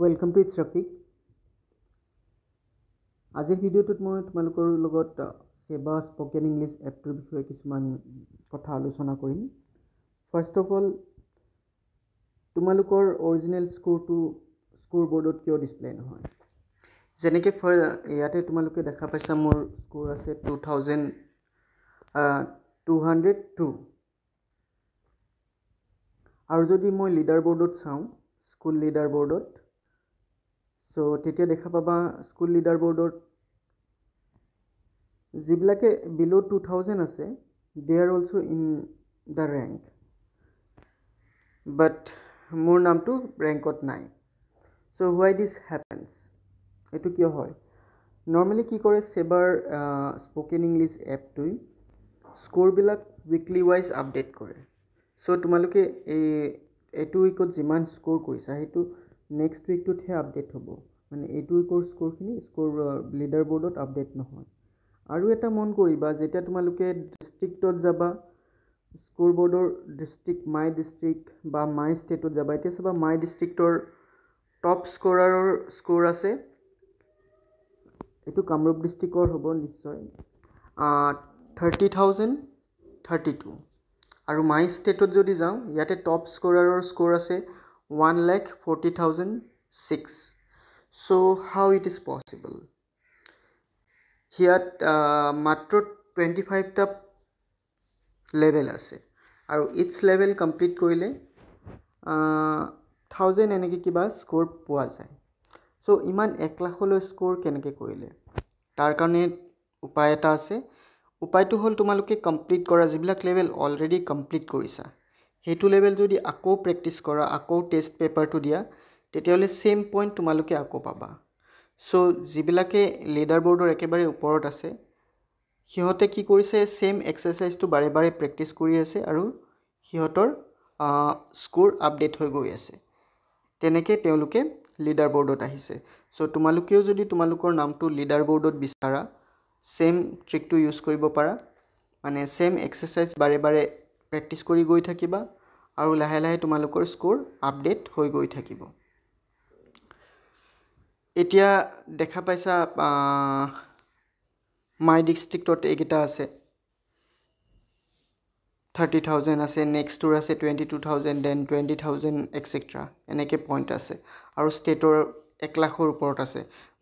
Welcome to it's ৰকিক আজিৰ ভিডিঅ'টোত মই তোমালোকৰ লগত কেবা স্পকেন ইংলিছ এপটোৰ বিষয়ে কিছুমান কথা আলোচনা কৰিম ফাৰ্ষ্ট অফ অল তোমালোকৰ অৰিজিনেল স্ক'ৰটো স্ক'ৰ বৰ্ডত কিয় ডিছপ্লে নহয় যেনেকৈ ফ ইয়াতে তোমালোকে দেখা পাইছা মোৰ স্ক'ৰ আছে two thousand two hundred two আৰু যদি মই লিডাৰ বৰ্ডত চাওঁ স্কুল লিডাৰ বৰ্ডত চ' তেতিয়া দেখা পাবা স্কুল লিডাৰ বৰ্ডত যিবিলাকে বিল' টু থাউজেণ্ড আছে they are also' in the rank but মোৰ নামটো ৰেংকত নাই চ' হোৱাই দিছ হেপেনছ এইটো কিয় হয় নৰ্মেলি কি কৰে চেবাৰ স্পকেন ইংলিছ এপটোৱে স্ক'ৰবিলাক উইকলি ৱাইজ আপডেট কৰে চ' তোমালোকে এই এইটো উইকত যিমান স্ক'ৰ কৰিছা সেইটো নেক্সট উইকটোতহে আপডেট হ'ব মানে এইটো ক'ৰ স্ক'ৰখিনি স্ক'ৰ লিডাৰ বৰ্ডত আপডেট নহয় আৰু এটা মন কৰিবা যেতিয়া তোমালোকে ডিষ্ট্ৰিক্টত যাবা স্ক'ৰ বৰ্ডৰ ডিষ্ট্ৰিক্ট মাই ডিষ্ট্ৰিক্ট বা মাই ষ্টেটত যাবা এতিয়া চাবা মাই ডিষ্ট্ৰিক্টৰ টপ স্ক'ৰাৰৰ স্ক'ৰ আছে এইটো কামৰূপ ডিষ্ট্ৰিক্টৰ হ'ব নিশ্চয় থাৰ্টি থাউজেণ্ড থাৰ্টি টু আৰু মাই ষ্টেটত যদি যাওঁ ইয়াতে টপ স্ক'ৰাৰৰ স্ক'ৰ আছে one lakh forty thousand six. So how it is possible? Here, uh, matro twenty five ta level ase. Aro each level complete koile uh, thousand enake ki ba score pua jai. So iman ek lakh holo score kenake koile. Tar karone upay ta ase. Upay to hol tumaloke complete kora jibla level already complete korisa. sa. সেইটো level যদি আকৌ practice কৰা আকৌ test পেপাৰটো দিয়া তেতিয়াহ'লে same point তোমালোকে আকৌ পাবা চ' যিবিলাকে লেডাৰ বৰ্ডৰ একেবাৰে ওপৰত আছে সিহঁতে কি কৰিছে ছেম এক্সাৰচাইজটো বাৰে বাৰে প্ৰেক্টিচ কৰি আছে আৰু সিহঁতৰ স্ক'ৰ আপডেট হৈ গৈ আছে তেনেকৈ তেওঁলোকে লিডাৰ বৰ্ডত আহিছে চ' তোমালোকেও যদি তোমালোকৰ নামটো লিডাৰ বৰ্ডত বিচাৰা ছেম ট্ৰিকটো ইউজ কৰিব পাৰা মানে ছেম এক্সাৰচাইজ বাৰে বাৰে প্ৰেক্টিচ কৰি গৈ থাকিবা আৰু লাহে লাহে তোমালোকৰ স্ক'ৰ আপডেট হৈ গৈ থাকিব এতিয়া দেখা পাইছা মাই ডিষ্ট্ৰিক্টত এইকেইটা আছে থাৰ্টি থাউজেণ্ড আছে নেক্সটোৰ আছে twenty two thousand then twenty thousand extra এনেকৈ পইণ্ট আছে আৰু ষ্টেটৰ এক লাখৰ ওপৰত আছে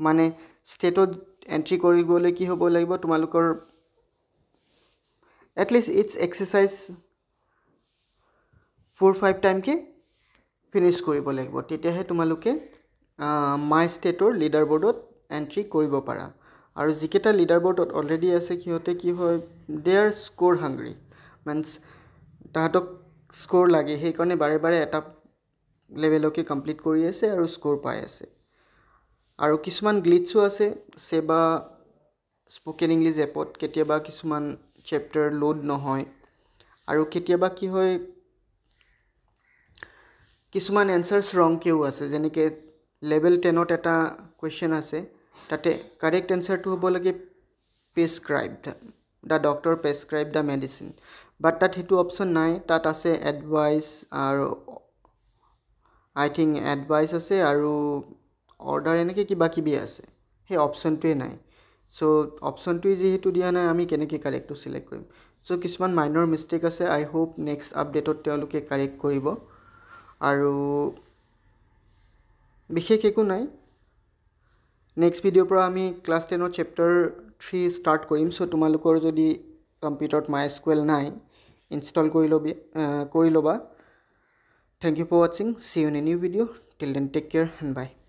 মানে ষ্টেটত এণ্ট্ৰি কৰিবলৈ কি হ'ব লাগিব তোমালোকৰ at least it's exercise four five time के फिनिश लगे तुम लोग माइ स्टेटर लीडार बोर्ड एंट्री पारा और जिकेटा लीडार बोर्ड अलरेडी आसते कि है दे आर स्कोर हांग्री मीनस तहतक स्कोर लगे सीकार बारे बारे एट लेवलक कमप्लीट कर स्कोर पाई और किसान ग्लिट्सो आसा स्पकन इंग्लिश एपत के किसान चेप्टर लोड नए और के কিছুমান এনচাৰ্ছ ৰংকেও আছে যেনেকৈ লেভেল টেনত এটা কুৱেশ্যন আছে তাতে কাৰেক্ট এনচাৰটো হ'ব লাগে prescribed the doctor prescribe the medicine but তাত সেইটো অপশ্যন নাই তাত আছে এডভাইচ আৰু আই থিংক এডভাইচ আছে আৰু অৰ্ডাৰ এনেকৈ কিবা কিবি আছে সেই অপশ্যনটোৱে নাই চ' অপশ্যনটোৱে যিহেতু দিয়া নাই আমি কেনেকৈ কাৰেক্টটো ছিলেক্ট কৰিম চ' কিছুমান মাইনৰ মিষ্টেক আছে আই হোপ নেক্সট আপডেটত তেওঁলোকে কাৰেক্ট কৰিব আৰু বিশেষ একো নাই নেক্সট ভিডিঅ'ৰ পৰা আমি ক্লাছ টেনৰ চেপ্টাৰ থ্ৰী ষ্টাৰ্ট কৰিম চ' তোমালোকৰ যদি কম্পিউটাৰত মাই স্কুৱেল নাই ইনষ্টল কৰি ল'বি কৰি ল'বা থেংক ইউ ফৰ ৱাচিং see you in a new video' till then take care and by